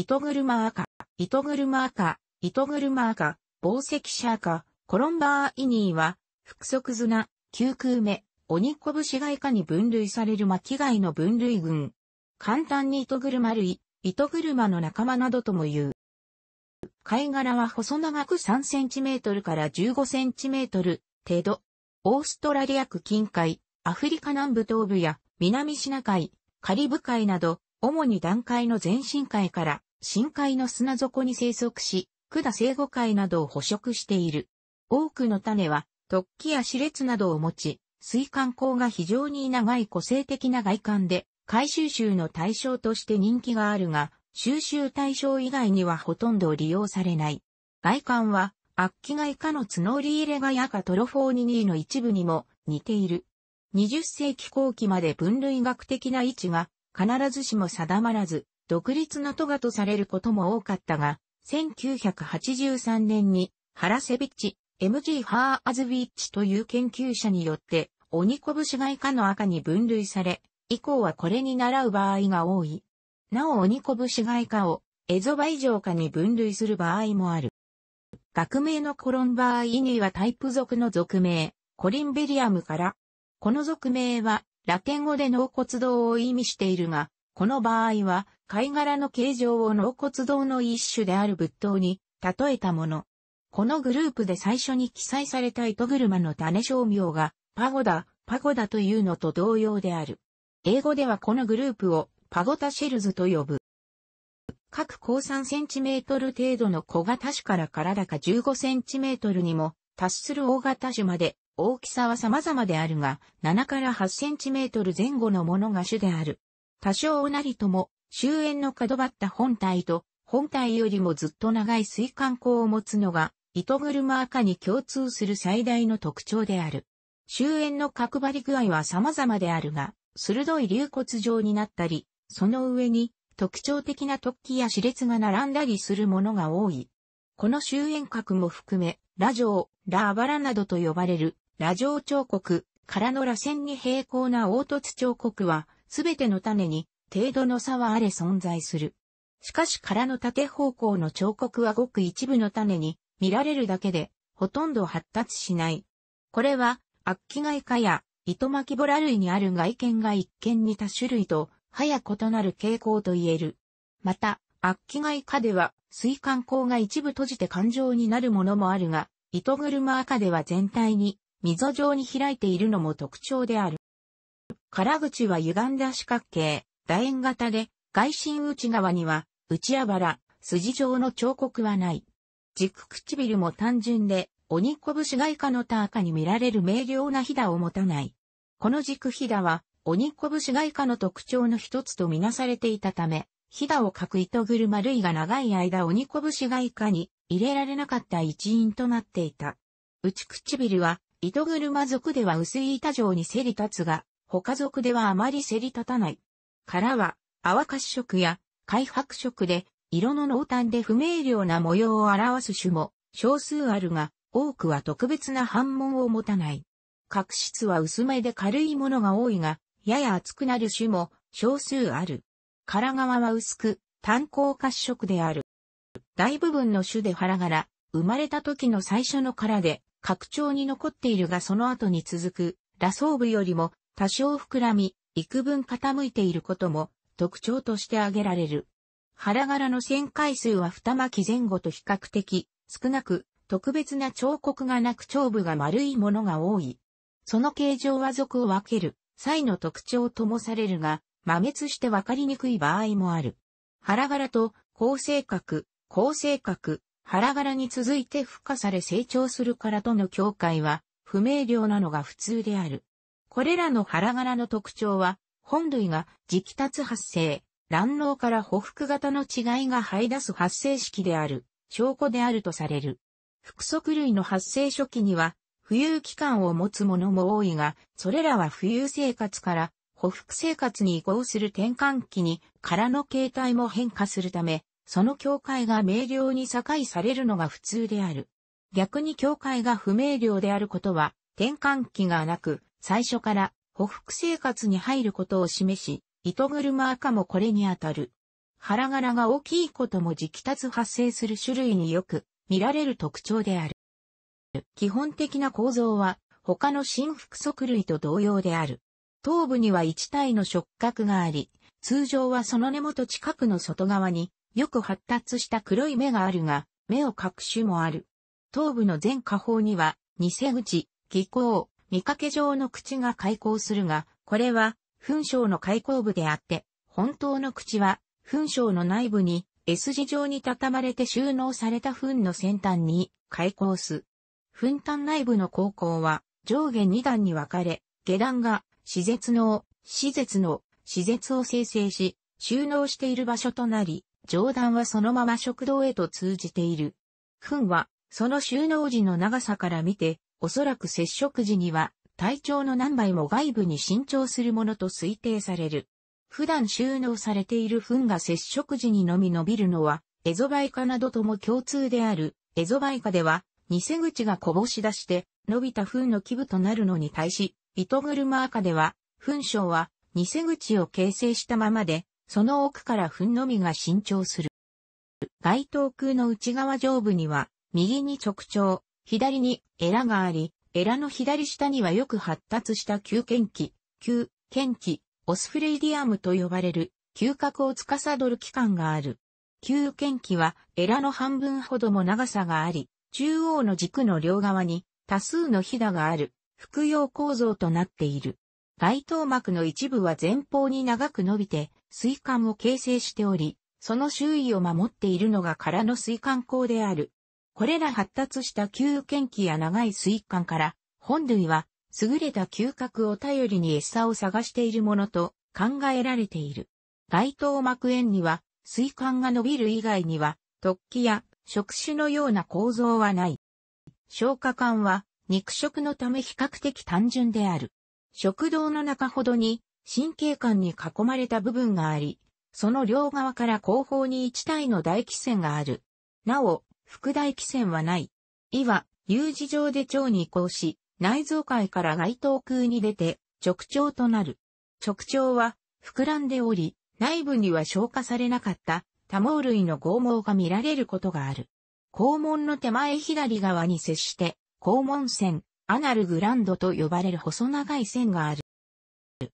糸車赤、糸車赤、糸車赤、宝石車赤、コロンバーイニーは、複足綱、九空目、鬼拳外科に分類される巻貝の分類群。簡単に糸車類、糸車の仲間などとも言う。貝殻は細長く3センチメートルから15センチメートル程度。オーストラリア区近海、アフリカ南部東部や南シナ海、カリブ海など、主に段階の前進海から深海の砂底に生息し、管生後海などを捕食している。多くの種は、突起や歯列などを持ち、水管口が非常に長い個性的な外観で、回収集の対象として人気があるが、収集対象以外にはほとんど利用されない。外観は、悪気キ科の角折リーレガヤ科トロフォーニニーの一部にも似ている。20世紀後期まで分類学的な位置が必ずしも定まらず、独立のトガとされることも多かったが、1983年に、ハラセビッチ、MG ハーアズビッチという研究者によって、鬼拳外科の赤に分類され、以降はこれに倣う場合が多い。なお鬼拳外科を、エゾバイジョー科に分類する場合もある。学名のコロンバーイニーはタイプ属の属名、コリンベリアムから、この属名は、ラテン語で脳骨堂を意味しているが、この場合は、貝殻の形状を脳骨堂の一種である仏塔に例えたもの。このグループで最初に記載された糸車の種商名がパゴダ、パゴダというのと同様である。英語ではこのグループをパゴタシェルズと呼ぶ。各高3センチメートル程度の小型種から体か15センチメートルにも達する大型種まで大きさは様々であるが、7から8センチメートル前後のものが種である。多少なりとも終焉の角張った本体と、本体よりもずっと長い水管口を持つのが、糸車赤に共通する最大の特徴である。終焉の角張り具合は様々であるが、鋭い流骨状になったり、その上に特徴的な突起や熾烈が並んだりするものが多い。この終焉角も含め、ラジー、ラーバラなどと呼ばれる、ラジ城彫刻からの螺旋に平行な凹凸彫刻は、すべての種に程度の差はあれ存在する。しかし空の縦方向の彫刻はごく一部の種に見られるだけで、ほとんど発達しない。これは、悪気外科や糸巻きボラ類にある外見が一見似た種類と、早異なる傾向と言える。また、悪気外科では、水管口が一部閉じて感情になるものもあるが、糸車赤では全体に溝状に開いているのも特徴である。殻口は歪んだ四角形。楕円型で、外心内側には、内あばら、筋状の彫刻はない。軸唇も単純で、鬼拳外科のターカに見られる明瞭なひだを持たない。この軸ひだは、鬼拳外科の特徴の一つとみなされていたため、ひだを描く糸車類が長い間鬼拳外科に入れられなかった一因となっていた。内唇は、糸車族では薄い板状に競り立つが、他族ではあまり競り立たない。殻は、泡褐色や灰白色で、色の濃淡で不明瞭な模様を表す種も少数あるが、多くは特別な反問を持たない。角質は薄めで軽いものが多いが、やや厚くなる種も少数ある。殻側は薄く、炭鉱褐色である。大部分の種で腹柄、生まれた時の最初の殻で、拡張に残っているがその後に続く、羅層部よりも多少膨らみ、幾分傾いていることも特徴として挙げられる。腹柄の旋回数は二巻前後と比較的少なく、特別な彫刻がなく頂部が丸いものが多い。その形状は属を分ける際の特徴ともされるが、摩滅して分かりにくい場合もある。腹柄と高性格、高性格、腹柄に続いて孵化され成長するからとの境界は不明瞭なのが普通である。これらの腹柄の特徴は、本類が直達発生、卵脳から匍匐型の違いがい出す発生式である、証拠であるとされる。複足類の発生初期には、浮遊期間を持つものも多いが、それらは浮遊生活から匍匐生活に移行する転換期に殻の形態も変化するため、その境界が明瞭に境されるのが普通である。逆に境界が不明瞭であることは、転換期がなく、最初から歩服生活に入ることを示し、糸車赤もこれにあたる。腹柄が大きいことも直達発生する種類によく見られる特徴である。基本的な構造は他の新複足類と同様である。頭部には一体の触覚があり、通常はその根元近くの外側によく発達した黒い目があるが、目を隠しもある。頭部の全下方には、偽口、気候、見かけ上の口が開口するが、これは、噴章の開口部であって、本当の口は、噴章の内部に S 字状に畳まれて収納された噴の先端に開口す。噴端内部の高校は上下2段に分かれ、下段が施設の、施設の、施設を生成し、収納している場所となり、上段はそのまま食堂へと通じている。噴は、その収納時の長さから見て、おそらく接触時には体長の何倍も外部に伸長するものと推定される。普段収納されている糞が接触時にのみ伸びるのは、エゾバイカなどとも共通である、エゾバイカでは、偽口がこぼし出して、伸びた糞の基部となるのに対し、ビトグルマカでは、糞症は、偽口を形成したままで、その奥から糞のみが伸長する。外頭腔の内側上部には、右に直腸、左にエラがあり、エラの左下にはよく発達した球剣器、球剣器、オスフレイディアムと呼ばれる、嗅覚を司る器官がある。球剣器はエラの半分ほども長さがあり、中央の軸の両側に多数のひだがある、複葉構造となっている。外頭膜の一部は前方に長く伸びて、水管を形成しており、その周囲を守っているのが空の水管口である。これら発達した吸犬器や長い水管から、本類は優れた嗅覚を頼りに餌を探しているものと考えられている。外頭膜炎には水管が伸びる以外には突起や触手のような構造はない。消化管は肉食のため比較的単純である。食道の中ほどに神経管に囲まれた部分があり、その両側から後方に1体の大気腺がある。なお、副大気腺はない。胃は、有事上で腸に移行し、内臓界から外頭腔に出て、直腸となる。直腸は、膨らんでおり、内部には消化されなかった多毛類の剛毛が見られることがある。肛門の手前左側に接して、肛門腺、アナルグランドと呼ばれる細長い線がある。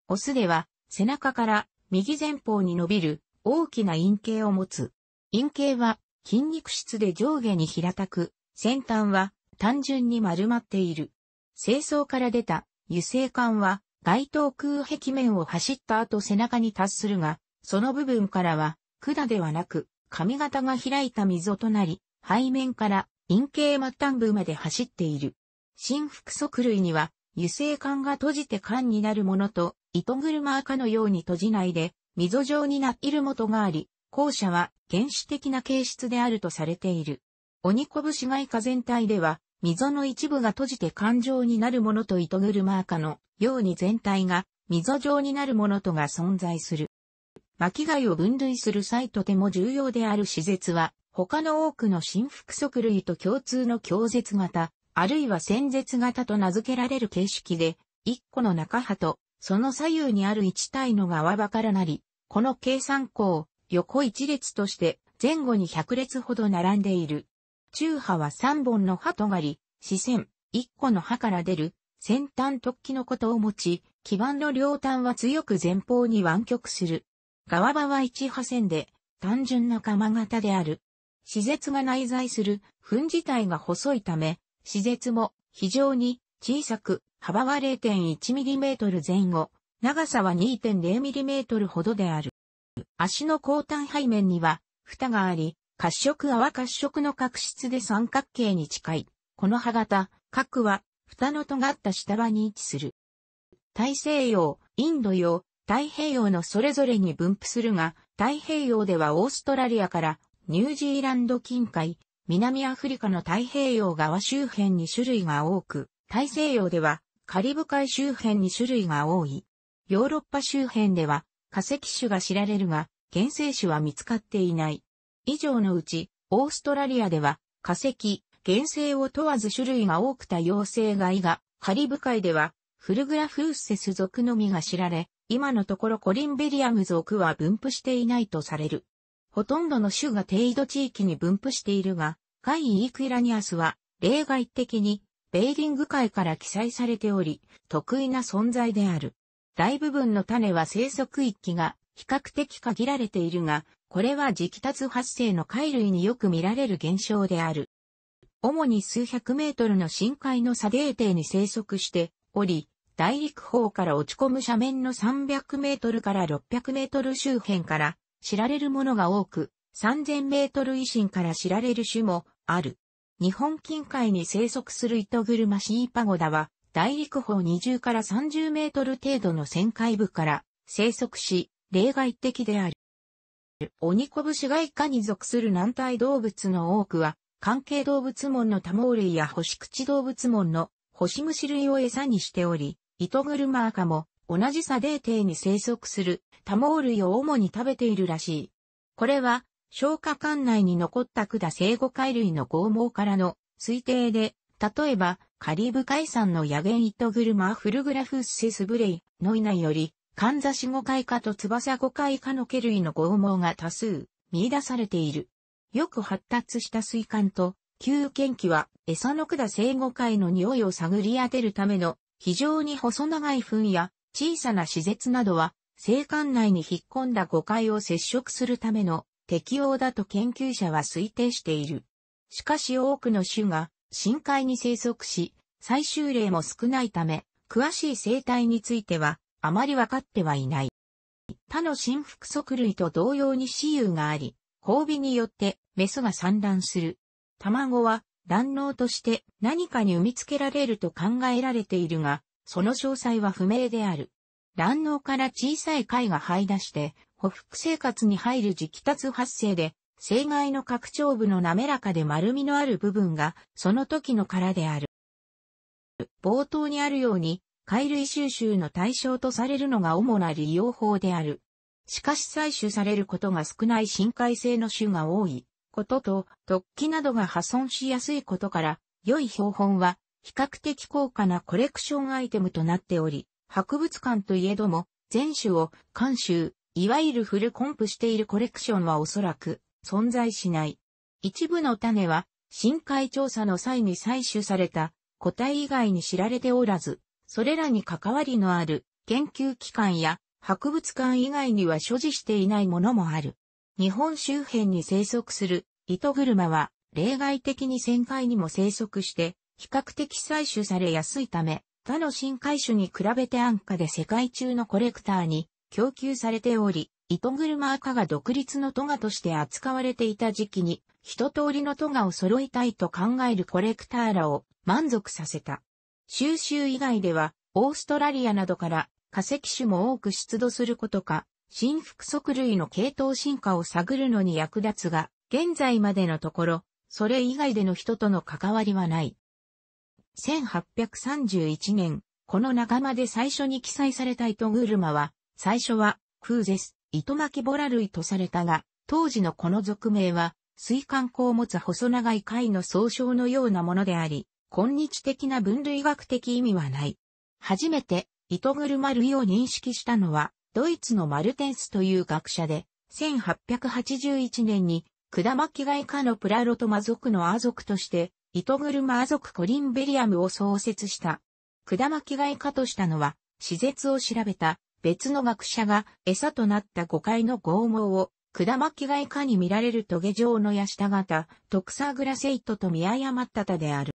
オスでは、背中から右前方に伸びる大きな陰茎を持つ。陰茎は筋肉質で上下に平たく、先端は単純に丸まっている。清掃から出た油性管は外頭空壁面を走った後背中に達するが、その部分からは管ではなく髪型が開いた溝となり、背面から陰茎末端部まで走っている。新腹側類には油性管が閉じて管になるものと糸車赤のように閉じないで溝状になっている元があり、後者は原始的な形質であるとされている。鬼拳外科街全体では、溝の一部が閉じて感情になるものと糸車赤のように全体が溝状になるものとが存在する。巻貝を分類する際とても重要である施設は、他の多くの新複足類と共通の強絶型、あるいは戦絶型と名付けられる形式で、一個の中波と、その左右にある一体の側場からなり、この計算項、横一列として前後に100列ほど並んでいる。中波は3本の歯とがり、視線、1個の歯から出る先端突起のことを持ち、基板の両端は強く前方に湾曲する。側場は一波線で単純な釜型である。施設が内在する粉自体が細いため、施設も非常に小さく、幅は 0.1mm 前後、長さは 2.0mm ほどである。足の後端背面には、蓋があり、褐色泡褐色の角質で三角形に近い。この歯型、角は、蓋の尖った下場に位置する。大西洋、インド洋、太平洋のそれぞれに分布するが、太平洋ではオーストラリアからニュージーランド近海、南アフリカの太平洋側周辺に種類が多く、大西洋ではカリブ海周辺に種類が多い。ヨーロッパ周辺では化石種が知られるが、原生種は見つかっていない。以上のうち、オーストラリアでは、化石、原生を問わず種類が多く多様性がいが、カリブ海では、フルグラフーセス属のみが知られ、今のところコリンベリアム属は分布していないとされる。ほとんどの種が低緯度地域に分布しているが、ガイ・イークイラニアスは、例外的に、ベーリング海から記載されており、得意な存在である。大部分の種は生息域が比較的限られているが、これは時期達発生の貝類によく見られる現象である。主に数百メートルの深海の砂泥底に生息しており、大陸方から落ち込む斜面の300メートルから600メートル周辺から知られるものが多く、3000メートル以深から知られる種もある。日本近海に生息する糸車シーパゴダは、大陸砲20から30メートル程度の旋回部から生息し、例外的である。鬼拳が以下に属する軟体動物の多くは、関係動物門の多毛類や星口動物門の星虫類を餌にしており、糸車赤も同じ砂泥底に生息する多毛類を主に食べているらしい。これは、消化管内に残った管生後貝類の剛毛からの推定で、例えば、カリブ海産のヤゲンイットグルマフルグラフッセスブレイ、ノイナより、カンザシゴカイ科と翼ゴカイ科の毛類の剛毛が多数、見出されている。よく発達した水管と、旧犬器は、餌の管生後回の匂いを探り当てるための、非常に細長い糞や、小さな施設などは、生管内に引っ込んだ誤解を接触するための適応だと研究者は推定している。しかし多くの種が深海に生息し、最終例も少ないため、詳しい生態については、あまり分かってはいない。他の新複足類と同様に雌雄があり、交尾によってメスが産卵する。卵は卵脳として何かに産み付けられると考えられているが、その詳細は不明である。卵脳から小さい貝が這い出して、捕腹生活に入る時期達発生で、生涯の拡張部の滑らかで丸みのある部分が、その時の殻である。冒頭にあるように、貝類収集の対象とされるのが主な利用法である。しかし採取されることが少ない深海性の種が多いことと、突起などが破損しやすいことから、良い標本は比較的高価なコレクションアイテムとなっており、博物館といえども、全種を監修、いわゆるフルコンプしているコレクションはおそらく、存在しない。一部の種は、深海調査の際に採取された個体以外に知られておらず、それらに関わりのある研究機関や博物館以外には所持していないものもある。日本周辺に生息する糸車は例外的に旋回にも生息して比較的採取されやすいため、他の深海種に比べて安価で世界中のコレクターに供給されており、糸車赤が独立のトガとして扱われていた時期に、一通りのトガを揃えたいと考えるコレクターらを満足させた。収集以外では、オーストラリアなどから化石種も多く出土することか、新複足類の系統進化を探るのに役立つが、現在までのところ、それ以外での人との関わりはない。1831年、この仲間で最初に記載された糸車は、最初は、クーゼス、糸巻ボラ類とされたが、当時のこの俗名は、水管孔を持つ細長い貝の総称のようなものであり、今日的な分類学的意味はない。初めて、糸車類を認識したのは、ドイツのマルテンスという学者で、1881年に、管巻貝科のプラロトマ族のア族として、糸車ア族コリンベリアムを創設した。下巻貝科としたのは、施設を調べた別の学者が餌となった誤解の剛毛を、下巻きがいかに見られるトゲ状のや下型、トクサグラセイトと見誤ったたである。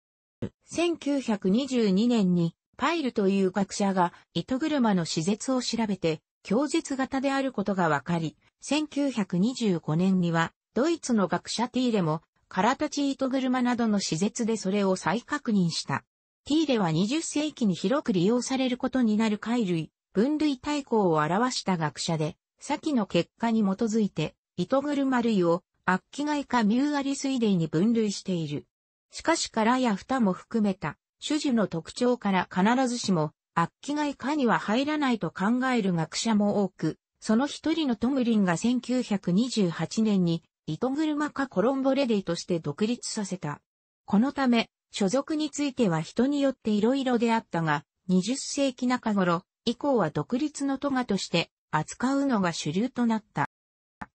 1922年に、パイルという学者が糸車の施設を調べて、強絶型であることが分かり、1925年には、ドイツの学者ティーレも、カラタチ糸車などの施設でそれを再確認した。ティーレは20世紀に広く利用されることになる貝類、分類対抗を表した学者で、先の結果に基づいて、糸車類を、悪気外かミューアリ水類に分類している。しかし殻や蓋も含めた、種樹の特徴から必ずしも、悪気外科には入らないと考える学者も多く、その一人のトムリンが1928年に、糸車かコロンボレディとして独立させた。このため、所属については人によって色々であったが、20世紀中頃、以降は独立の都ガとして扱うのが主流となった。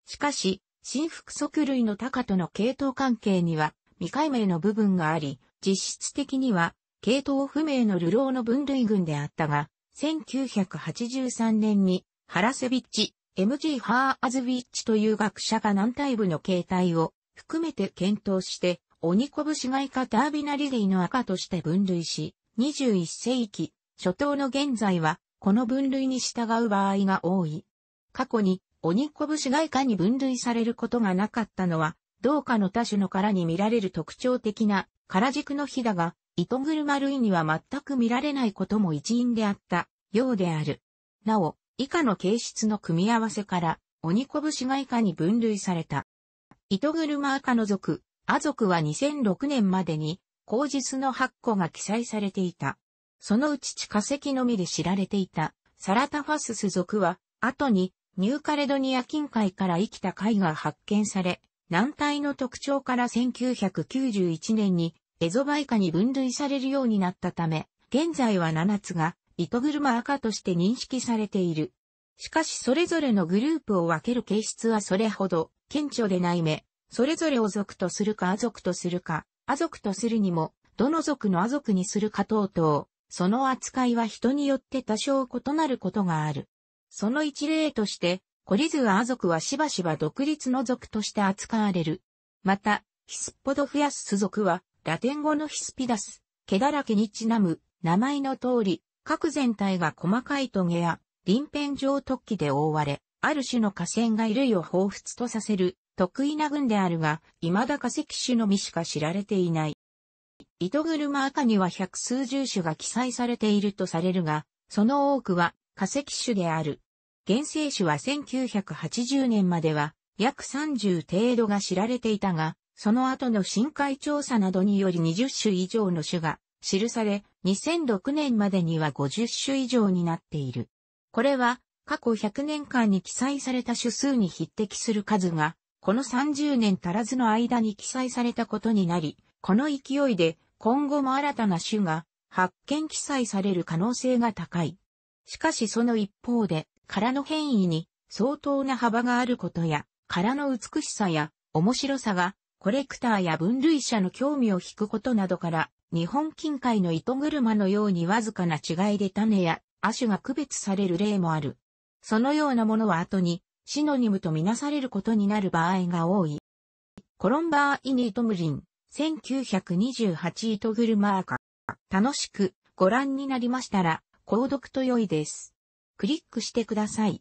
しかし、新複則類の高との系統関係には未解明の部分があり、実質的には系統不明の流浪の分類群であったが、1983年にハラセビッチ、MG ハーアズビッチという学者が南体部の形態を含めて検討して、鬼拳外科タービナリディの赤として分類し、21世紀、初頭の現在はこの分類に従う場合が多い。過去に、鬼拳外科に分類されることがなかったのは、同科の他種の殻に見られる特徴的な、殻軸のひだが、糸車類には全く見られないことも一因であったようである。なお、以下の形質の組み合わせから、鬼拳外科に分類された。糸車赤の族、ア族は2006年までに、口実の8個が記載されていた。そのうち地化石のみで知られていたサラタファスス族は、後にニューカレドニア近海から生きた貝が発見され、軟体の特徴から1991年にエゾバイカに分類されるようになったため、現在は7つが糸車赤として認識されている。しかしそれぞれのグループを分ける形質はそれほど顕著でない目、それぞれを族とするかア族とするか、ア族とするにも、どの族のア族にするか等々、その扱いは人によって多少異なることがある。その一例として、コリズアー族はしばしば独立の族として扱われる。また、ヒスポドフヤアス族は、ラテン語のヒスピダス、毛だらけにちなむ、名前の通り、各全体が細かいトゲや、臨辺状突起で覆われ、ある種の河川が衣類を彷彿とさせる、得意な群であるが、未だ化石種のみしか知られていない。糸車赤には百数十種が記載されているとされるが、その多くは化石種である。原生種は1980年までは約30程度が知られていたが、その後の深海調査などにより20種以上の種が記され、2006年までには50種以上になっている。これは過去100年間に記載された種数に匹敵する数が、この30年足らずの間に記載されたことになり、この勢いで今後も新たな種が発見記載される可能性が高い。しかしその一方で殻の変異に相当な幅があることや殻の美しさや面白さがコレクターや分類者の興味を引くことなどから日本近海の糸車のようにわずかな違いで種や亜種が区別される例もある。そのようなものは後にシノニムとみなされることになる場合が多い。コロンバーイニートムリン。1928糸車赤。楽しくご覧になりましたら、購読と良いです。クリックしてください。